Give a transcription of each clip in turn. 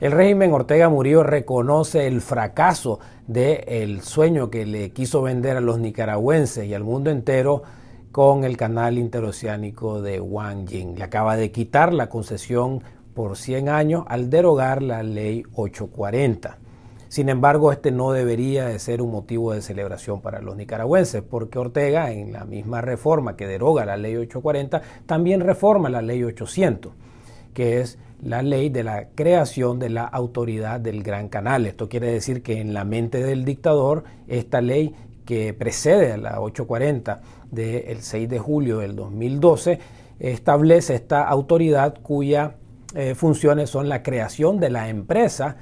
El régimen Ortega Murillo reconoce el fracaso del sueño que le quiso vender a los nicaragüenses y al mundo entero con el canal interoceánico de Ying. Le acaba de quitar la concesión por 100 años al derogar la ley 840. Sin embargo, este no debería de ser un motivo de celebración para los nicaragüenses, porque Ortega, en la misma reforma que deroga la ley 840, también reforma la ley 800 que es la ley de la creación de la autoridad del Gran Canal. Esto quiere decir que en la mente del dictador esta ley que precede a la 840 del 6 de julio del 2012 establece esta autoridad cuya eh, funciones son la creación de la empresa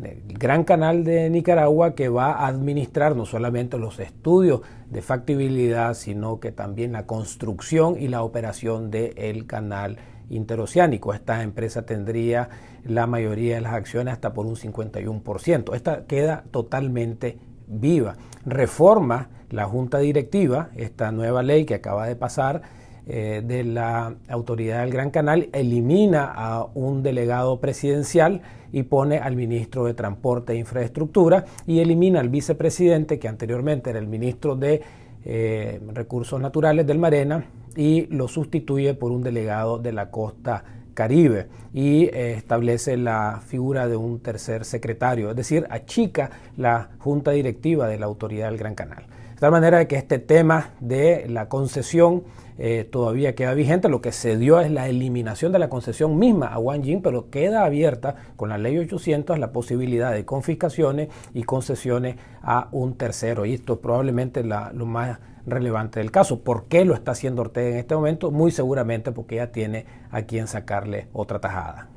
el gran canal de Nicaragua que va a administrar no solamente los estudios de factibilidad, sino que también la construcción y la operación del canal interoceánico. Esta empresa tendría la mayoría de las acciones hasta por un 51%. Esta queda totalmente viva. Reforma la junta directiva, esta nueva ley que acaba de pasar eh, de la Autoridad del Gran Canal, elimina a un delegado presidencial y pone al ministro de Transporte e Infraestructura y elimina al vicepresidente, que anteriormente era el ministro de eh, Recursos Naturales del Marena, y lo sustituye por un delegado de la costa. Caribe y eh, establece la figura de un tercer secretario, es decir, achica la junta directiva de la autoridad del Gran Canal tal manera que este tema de la concesión eh, todavía queda vigente. Lo que se dio es la eliminación de la concesión misma a Wang Jing, pero queda abierta con la ley 800 la posibilidad de confiscaciones y concesiones a un tercero. Y esto es probablemente lo más relevante del caso. ¿Por qué lo está haciendo Ortega en este momento? Muy seguramente porque ya tiene a quien sacarle otra tajada.